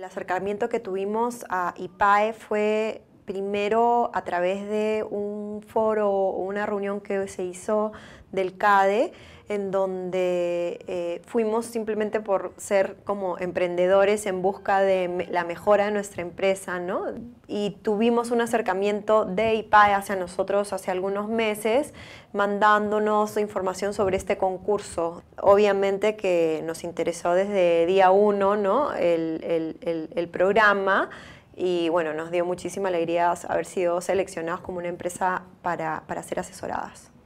El acercamiento que tuvimos a IPAE fue primero a través de un foro o una reunión que se hizo del CADE, en donde eh, fuimos simplemente por ser como emprendedores en busca de la mejora de nuestra empresa, ¿no? Y tuvimos un acercamiento de IPAE hacia nosotros hace algunos meses, mandándonos información sobre este concurso. Obviamente que nos interesó desde día uno, ¿no? el, el, el, programa y bueno, nos dio muchísima alegría haber sido seleccionados como una empresa para, para ser asesoradas.